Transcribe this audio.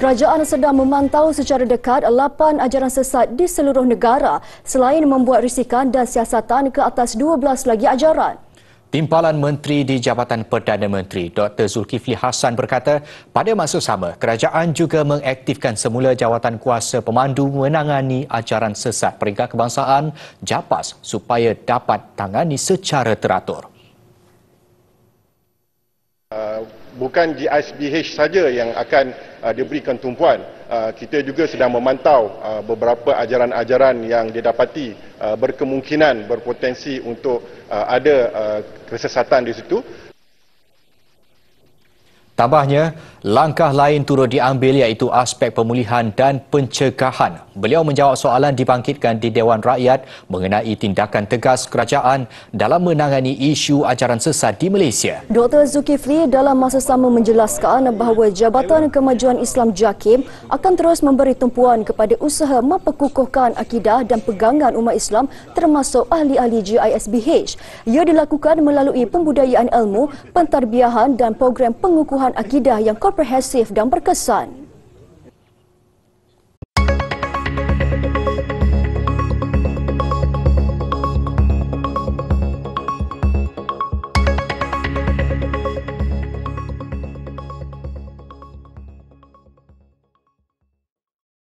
Kerajaan sedang memantau secara dekat 8 ajaran sesat di seluruh negara selain membuat risikan dan siasatan ke atas 12 lagi ajaran. Timbalan Menteri di Jabatan Perdana Menteri Dr. Zulkifli Hassan berkata, pada masa sama, kerajaan juga mengaktifkan semula jawatan kuasa pemandu menangani ajaran sesat peringkat kebangsaan JAPAS supaya dapat tangani secara teratur. Uh, bukan GISBH saja yang akan uh, diberikan tumpuan. Uh, kita juga sedang memantau uh, beberapa ajaran-ajaran yang didapati uh, berkemungkinan berpotensi untuk uh, ada uh, kesesatan di situ. Tambahnya, langkah lain turut diambil iaitu aspek pemulihan dan pencegahan. Beliau menjawab soalan dibangkitkan di Dewan Rakyat mengenai tindakan tegas kerajaan dalam menangani isu ajaran sesat di Malaysia. Dr. Zulkifli dalam masa sama menjelaskan bahawa Jabatan Kemajuan Islam JAKIM akan terus memberi tumpuan kepada usaha memperkukuhkan akidah dan pegangan umat Islam termasuk ahli-ahli GISBH. Ia dilakukan melalui pembudayaan ilmu, pentarbiahan dan program pengukuhan akidah yang komprehensif dan berkesan.